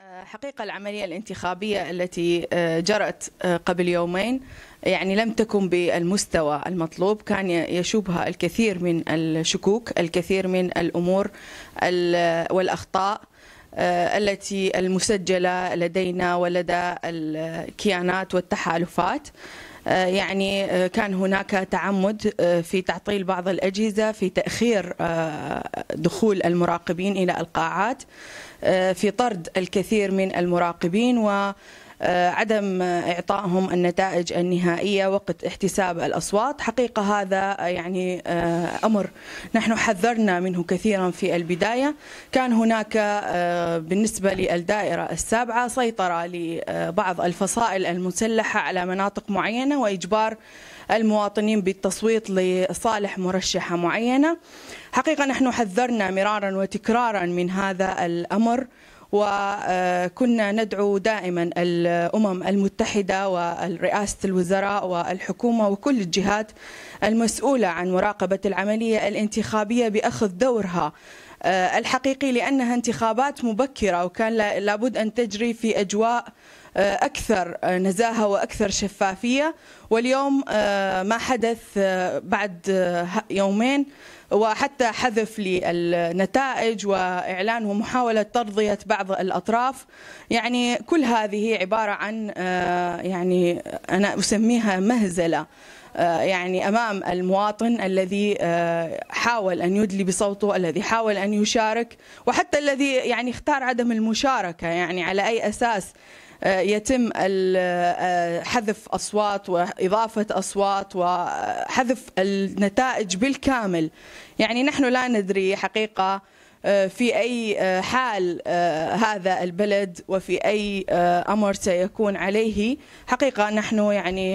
آه، حقيقة العملية الانتخابية التي آه، جرت آه، قبل يومين يعني لم تكن بالمستوى المطلوب كان يشوبها الكثير من الشكوك الكثير من الأمور والأخطاء التي المسجلة لدينا ولدى الكيانات والتحالفات آه، يعني آه، كان هناك تعمد آه، في تعطيل بعض الأجهزة في تأخير دخول المراقبين إلى القاعات في طرد الكثير من المراقبين و آه، عدم إعطائهم النتائج النهائية وقت احتساب الأصوات حقيقة هذا آه، يعني آه، أمر نحن حذرنا منه كثيرا في البداية كان هناك بالنسبة للدائرة السابعة سيطرة لبعض الفصائل المسلحة على مناطق معينة وإجبار المواطنين بالتصويت لصالح مرشحة معينة حقيقة نحن حذرنا مرارا وتكرارا من هذا الأمر وكنا ندعو دائما الأمم المتحدة ورئاسة الوزراء والحكومة وكل الجهات المسؤولة عن مراقبة العملية الانتخابية بأخذ دورها آه، الحقيقي لأنها انتخابات مبكرة وكان لابد أن تجري في أجواء آه، أكثر آه، نزاهة وأكثر شفافية واليوم آه، ما حدث بعد يومين وحتى حذف للنتائج وإعلان ومحاولة ترضية بعض الأطراف يعني كل هذه عبارة عن يعني أنا أسميها مهزلة يعني امام المواطن الذي حاول ان يدلي بصوته الذي حاول ان يشارك وحتى الذي يعني اختار عدم المشاركه يعني على اي اساس آه، يتم آه، حذف أصوات وإضافة أصوات وحذف النتائج بالكامل يعني نحن لا ندري حقيقة آه، في أي حال هذا البلد وفي أي أمر سيكون عليه حقيقة نحن يعني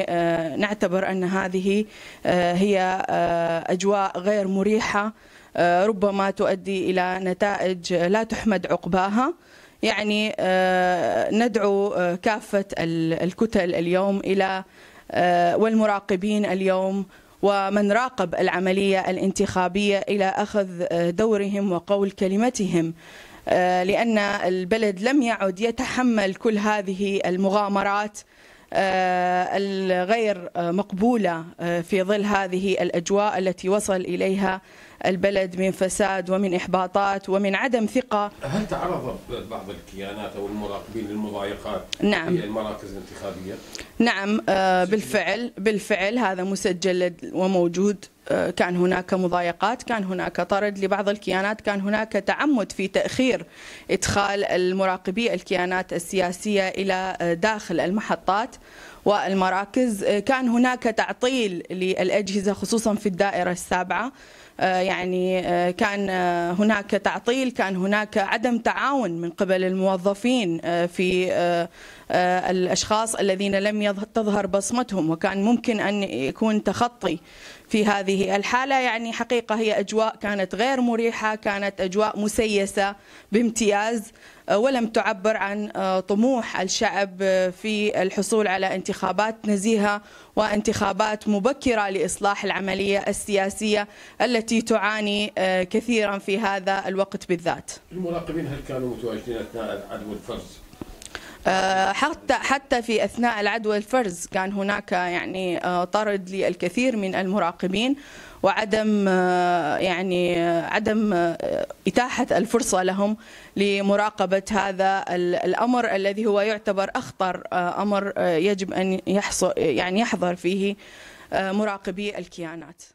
نعتبر أن هذه هي أجواء غير مريحة ربما تؤدي إلى نتائج لا تحمد عقباها يعني آه، ندعو آه، كافة الكتل اليوم إلى آه، والمراقبين اليوم ومن راقب العملية الانتخابية إلى أخذ دورهم وقول كلمتهم لأن البلد لم يعد يتحمل كل هذه المغامرات آه، الغير مقبولة آه، في ظل هذه الأجواء التي وصل إليها البلد من فساد ومن إحباطات ومن عدم ثقة هل تعرض بعض الكيانات أو المراقبين للمضايقات نعم. في المراكز الانتخابية؟ نعم آه، بالفعل بالفعل هذا مسجل وموجود كان هناك مضايقات كان هناك طرد لبعض الكيانات كان هناك تعمد في تأخير إدخال المراقبي الكيانات السياسية إلى داخل المحطات والمراكز آه، كان هناك تعطيل للأجهزة خصوصا في الدائرة السابعة آه، يعني آه، كان هناك تعطيل كان هناك عدم تعاون من قبل الموظفين في الأشخاص الذين لم تظهر بصمتهم وكان ممكن أن يكون تخطي في هذه الحالة يعني حقيقة هي أجواء كانت غير مريحة كانت أجواء مسيسة بامتياز ولم تعبر عن آه، طموح الشعب آه، في الحصول على انتخابات نزيهة وانتخابات مبكرة لإصلاح العملية السياسية التي تعاني آه، كثيرا في هذا الوقت بالذات المراقبين هل كانوا متواجدين أثناء عدم الفرز آه، حتى حتى في اثناء العدوى الفرز كان هناك يعني آه، طرد للكثير من المراقبين وعدم آه، يعني عدم إتاحة الفرصة لهم لمراقبة هذا الأمر الذي هو يعتبر أخطر أمر يجب أن يحصل يعني يحظر فيه مراقبي الكيانات